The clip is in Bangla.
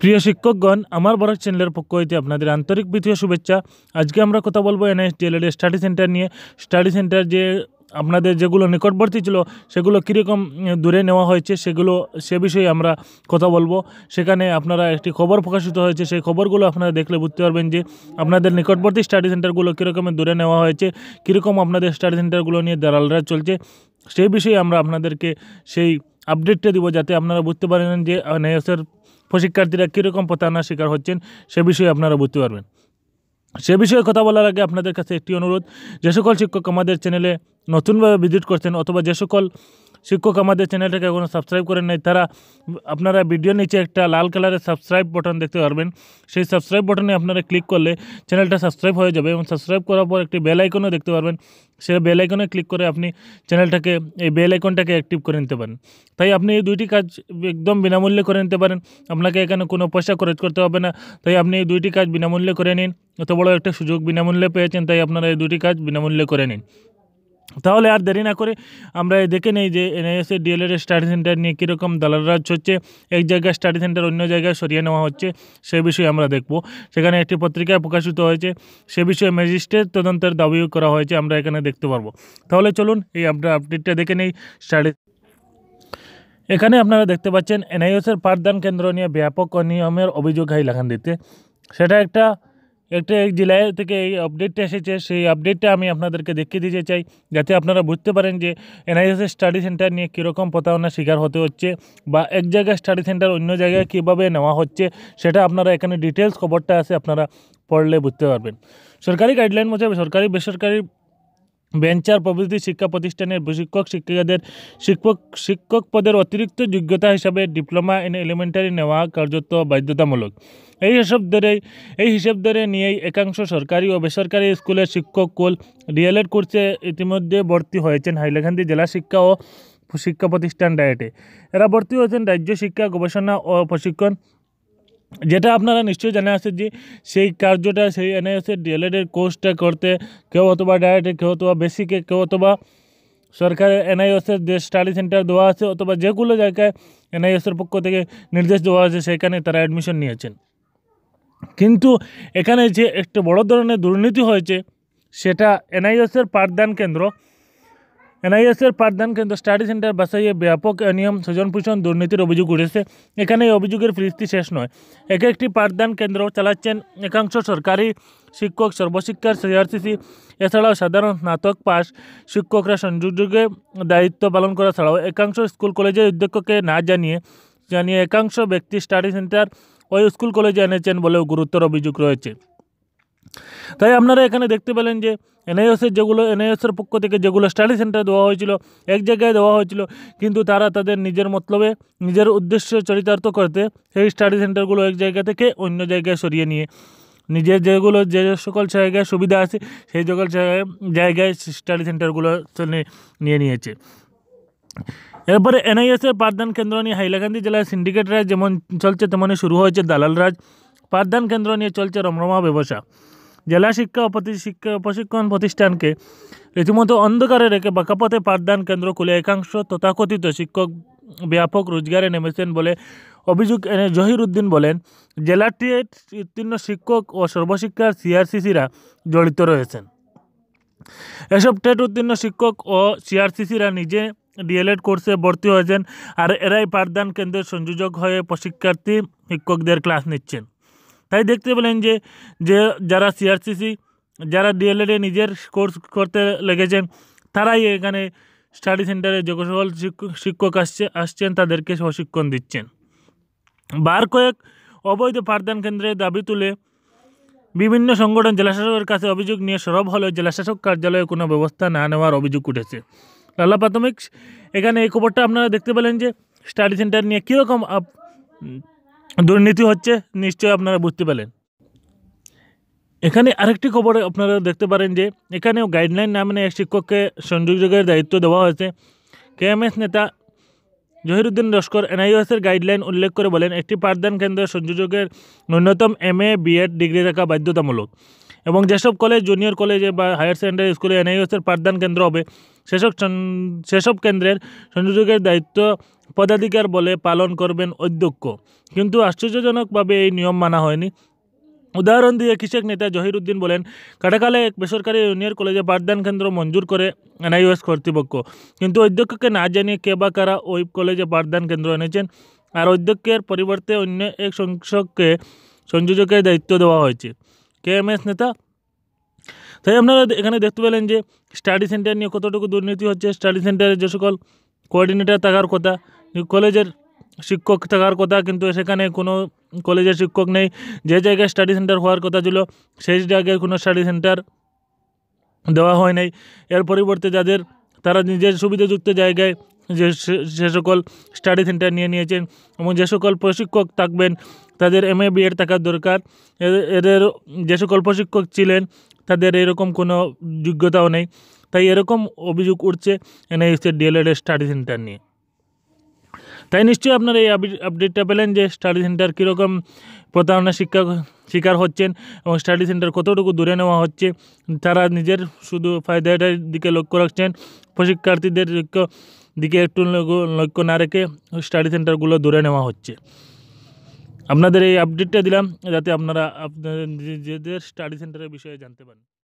প্রিয় শিক্ষকগণ আমার বড় চ্যানেলের পক্ষ হইতে আপনাদের আন্তরিক বিতীয় শুভেচ্ছা আজকে আমরা কথা বলবো এনএসডিএলের স্টাডি সেন্টার নিয়ে স্টাডি সেন্টার যে আপনাদের যেগুলো নিকটবর্তী ছিল সেগুলো কীরকম দূরে নেওয়া হয়েছে সেগুলো সে বিষয়ে আমরা কথা বলবো সেখানে আপনারা একটি খবর প্রকাশিত হয়েছে সেই খবরগুলো আপনারা দেখলে বুঝতে পারবেন যে আপনাদের নিকটবর্তী স্টাডি সেন্টারগুলো কীরকম দূরে নেওয়া হয়েছে কীরকম আপনাদের স্টাডি সেন্টারগুলো নিয়ে দালালরা চলছে সেই বিষয়ে আমরা আপনাদেরকে সেই আপডেটটা দিব যাতে আপনারা বুঝতে পারেন যে এনআইএসের প্রশিক্ষার্থীরা কীরকম প্রতারণার শিকার হচ্ছেন সে বিষয়ে আপনারা বুঝতে পারবেন সে বিষয়ে কথা বলার আগে আপনাদের কাছে একটি অনুরোধ যে সকল শিক্ষক আমাদের চ্যানেলে নতুনভাবে ভিজিট করছেন অথবা যে সকল শিক্ষক আমাদের চ্যানেলটাকে এখনও সাবস্ক্রাইব করেন নাই তারা আপনারা ভিডিও নিচে একটা লাল কালারের সাবস্ক্রাইব বটন দেখতে পারবেন সেই সাবস্ক্রাইব বটনে আপনারা ক্লিক করলে চ্যানেলটা সাবস্ক্রাইব হয়ে যাবে এবং সাবস্ক্রাইব করার পর একটি বেল আইকনও দেখতে পারবেন সে বেল আইকনে ক্লিক করে আপনি চ্যানেলটাকে এই বেল আইকনটাকে অ্যাক্টিভ করে নিতে পারেন তাই আপনি এই দুইটি কাজ একদম বিনামূল্যে করে নিতে পারেন আপনাকে এখানে কোনো পয়সা খরচ করতে হবে না তাই আপনি এই দুইটি কাজ বিনামূল্যে করে নিন এত বড় একটা সুযোগ বিনামূল্যে পেয়েছেন তাই আপনারা এই দুটি কাজ বিনামূল্যে করে নিন তাহলে আর দেরি না করে আমরা দেখে নেই যে এনআইএসের ডিএলএড স্টাডি সেন্টার নিয়ে কীরকম দালালরাজ হচ্ছে এক জায়গায় স্টাডি সেন্টার অন্য জায়গায় সরিয়ে নেওয়া হচ্ছে সে বিষয়ে আমরা দেখব সেখানে একটি পত্রিকায় প্রকাশিত হয়েছে সে বিষয়ে ম্যাজিস্ট্রেট তদন্তের দাবিও করা হয়েছে আমরা এখানে দেখতে পারবো তাহলে চলুন এই আমরা আপডেটটা দেখে নেই স্টাডি এখানে আপনারা দেখতে পাচ্ছেন এনআইএসের পাঠদান কেন্দ্র নিয়ে ব্যাপক অনিয়মের অভিযোগ দিতে সেটা একটা একটা এক জেলায় থেকে এই আপডেটটা এসেছে সেই আপডেটটা আমি আপনাদেরকে দেখিয়ে দিতে চাই যাতে আপনারা বুঝতে পারেন যে এনআইএসএস স্টাডি সেন্টার নিয়ে কীরকম প্রতারণার শিকার হতে হচ্ছে বা এক জায়গায় স্টাডি সেন্টার অন্য জায়গায় কীভাবে নেওয়া হচ্ছে সেটা আপনারা এখানে ডিটেলস খবরটা আছে আপনারা পড়লে বুঝতে পারবেন সরকারি গাইডলাইন মোতাবেক সরকারি বেসরকারি বেঞ্চার প্রভৃতি শিক্ষা প্রতিষ্ঠানের শিক্ষক শিক্ষিকাদের শিক্ষক শিক্ষক পদের অতিরিক্ত যোগ্যতা হিসাবে ডিপ্লোমা ইন এলিমেন্টারি নেওয়া কার্যত বাধ্যতামূলক এই হিসাব ধরেই এই হিসাব ধরে নিয়েই একাংশ সরকারি ও বেসরকারি স্কুলের শিক্ষক কুল ডিএলএড কোর্সে ইতিমধ্যে ভর্তি হয়েছেন হাইলাকান্দি জেলা শিক্ষা ও শিক্ষা প্রতিষ্ঠান ডায়েটে এরা ভর্তি হয়েছেন রাজ্য শিক্ষা গবেষণা ও প্রশিক্ষণ যেটা আপনারা নিশ্চয়ই জানা আছে যে সেই কার্যটা সেই এনএসএ ডিএলএডের কোর্সটা করতে কেউ অথবা ডাইরেক্টে কেউ অথবা বেসিকে কেউ অথবা সরকারের এনআইএসের যে স্টাডি সেন্টার দেওয়া আছে অথবা যেগুলো জায়গায় এনআইএসের পক্ষ থেকে নির্দেশ দেওয়া আছে সেখানে তারা অ্যাডমিশন নিয়েছেন কিন্তু এখানে যে একটা বড় ধরনের দুর্নীতি হয়েছে সেটা এনআইএসের পাঠদান কেন্দ্র এনআইএসের পাঠদান কেন্দ্র স্টাডি সেন্টার বাসাইয়ে ব্যাপক অনিয়ম স্বজনপোষণ দুর্নীতির অভিযোগ উঠেছে এখানে এই অভিযোগের ফিরিস্তি শেষ নয় এক একটি পাঠদান কেন্দ্র চালাচ্ছেন একাংশ সরকারি শিক্ষক সর্বশিক্ষার সিআরসিসি এছাড়াও সাধারণ স্নাতক পাস শিক্ষকরা সংযোগে দায়িত্ব পালন করা ছাড়াও একাংশ স্কুল কলেজের অধ্যক্ষকে না জানিয়ে জানিয়ে একাংশ ব্যক্তি স্টাডি সেন্টার ওই স্কুল কলেজে এনেছেন বলেও গুরুতর অভিযোগ রয়েছে তাই আপনারা এখানে দেখতে পেলেন যে এনআইএসের যেগুলো এনআইএসের পক্ষ থেকে যেগুলো স্টাডি সেন্টার দেওয়া হয়েছিল এক জায়গায় দেওয়া হয়েছিল কিন্তু তারা তাদের নিজের মতলবে নিজের উদ্দেশ্য চরিতার্থ করতে সেই স্টাডি সেন্টারগুলো এক জায়গা থেকে অন্য জায়গায় সরিয়ে নিয়ে নিজের যেগুলো যে সকল জায়গায় সুবিধা আছে সেই সকল জায়গায় জায়গায় স্টাডি সেন্টারগুলো নিয়ে নিয়েছে এরপরে এনআইএসের পাঠদান কেন্দ্র নিয়ে হাইলাকান্দি জেলায় সিন্ডিকেট রাজ যেমন চলছে তেমনই শুরু হয়েছে দালাল রাজ পাঠদান কেন্দ্র নিয়ে চলছে রমরমা ব্যবসা জেলা শিক্ষা শিক্ষা প্রশিক্ষণ প্রতিষ্ঠানকে রীতিমতো অন্ধকারে রেখে বাকাপথে পাঠদান কেন্দ্র খুলে একাংশ তথাকথিত শিক্ষক ব্যাপক রোজগারে নেমেছেন বলে অভিযোগ এনে জহিরুদ্দিন বলেন জেলাটি উত্তীর্ণ শিক্ষক ও সর্বশিক্ষার সিআরসিসিরা জড়িত রয়েছেন এসব টেট উত্তীর্ণ শিক্ষক ও সিআরসিসিরা নিজে ডিএলএড কোর্সে ভর্তি হয়েছেন আর এরাই পাঠদান কেন্দ্রের সংযোজক হয়ে প্রশিক্ষার্থী শিক্ষকদের ক্লাস নিচ্ছেন তাই দেখতে পেলেন যে যে যারা সিআরসিসি যারা ডিএলএডে নিজের কোর্স করতে লেগেছেন তারাই এখানে স্টাডি সেন্টারে যে সকল শিক্ষক আসছে আসছেন তাদেরকে প্রশিক্ষণ দিচ্ছেন বার কয়েক অবৈধ পাঠদান কেন্দ্রের দাবি তুলে বিভিন্ন সংগঠন জেলাশাসকের কাছে অভিযোগ নিয়ে সরব হলেও জেলাশাসক কার্যালয়ে কোনো ব্যবস্থা না নেওয়ার অভিযোগ উঠেছে লালা প্রাথমিক এখানে এই খবরটা আপনারা দেখতে পেলেন যে স্টাডি সেন্টার নিয়ে কীরকম দুর্নীতি হচ্ছে নিশ্চয়ই আপনারা বুঝতে পারেন এখানে আরেকটি খবরে আপনারা দেখতে পারেন যে এখানেও গাইডলাইন না মেনে এক শিক্ষককে সংযোগের দায়িত্ব দেওয়া হয়েছে কেএমএস নেতা জহিরুদ্দিন লস্কর এনআইওএসের গাইডলাইন উল্লেখ করে বলেন একটি পাঠদান কেন্দ্রের সংযোজকের ন্যূনতম এম এ বিএড ডিগ্রি থাকা বাধ্যতামূলক এবং যেসব কলেজ জুনিয়র কলেজে বা হায়ার সেকেন্ডারি স্কুলে এনআইওএসের পাঠদান কেন্দ্র হবে সেসব সেসব কেন্দ্রের সংযোজকের দায়িত্ব পদাধিকার বলে পালন করবেন অধ্যক্ষ কিন্তু আশ্চর্যজনকভাবে এই নিয়ম মানা হয়নি উদাহরণ দিয়ে কৃষক নেতা জহিরুদ্দিন বলেন কাটাকালে এক বেসরকারি ইউনিয়ন কলেজে পাঠদান কেন্দ্র মঞ্জুর করে এনআইওএস কর্তৃপক্ষ কিন্তু অধ্যক্ষকে না জানিয়ে কে বা কারা ওই কলেজে পাঠদান কেন্দ্র এনেছেন আর অধ্যক্ষের পরিবর্তে অন্য এক সংসদকে সংযোজকের দায়িত্ব দেওয়া হয়েছে কে এম এস নেতা তাই আপনারা এখানে দেখতে পেলেন যে স্টাডি সেন্টার নিয়ে কতটুকু দুর্নীতি হচ্ছে স্টাডি সেন্টারে যে সকল কোঅর্ডিনেটর থাকার কথা কলেজের শিক্ষক থাকার কথা কিন্তু সেখানে কোনো কলেজের শিক্ষক নেই যে জায়গায় স্টাডি সেন্টার হওয়ার কথা ছিল সেই জায়গায় কোনো স্টাডি সেন্টার দেওয়া হয় নাই এর পরিবর্তে যাদের তারা নিজের সুবিধাযুক্ত জায়গায় যে সে সকল স্টাডি সেন্টার নিয়ে নিয়েছেন এবং যে সকল প্রশিক্ষক থাকবেন তাদের এম এ বিএড থাকার দরকার এদের যে সকল প্রশিক্ষক ছিলেন তাদের এরকম কোনো যোগ্যতাও নেই তাই এরকম অভিযোগ উঠছে এনআইএসের ডিএলএড স্টাডি সেন্টার নিয়ে তাই নিশ্চয়ই আপনারা এই আপডেটটা পেলেন যে স্টাডি সেন্টার কীরকম প্রতারণার শিক্ষা শিকার হচ্ছেন এবং স্টাডি সেন্টার কতটুকু দূরে নেওয়া হচ্ছে তারা নিজের শুধু ফায়দাটার দিকে লক্ষ্য রাখছেন প্রশিক্ষার্থীদের লক্ষ্য দিকে একটু লক্ষ্য না রেখে স্টাডি সেন্টারগুলো দূরে নেওয়া হচ্ছে আপনাদের এই আপডেটটা দিলাম যাতে আপনারা আপনাদের নিজেদের স্টাডি সেন্টারের বিষয়ে জানতে পারেন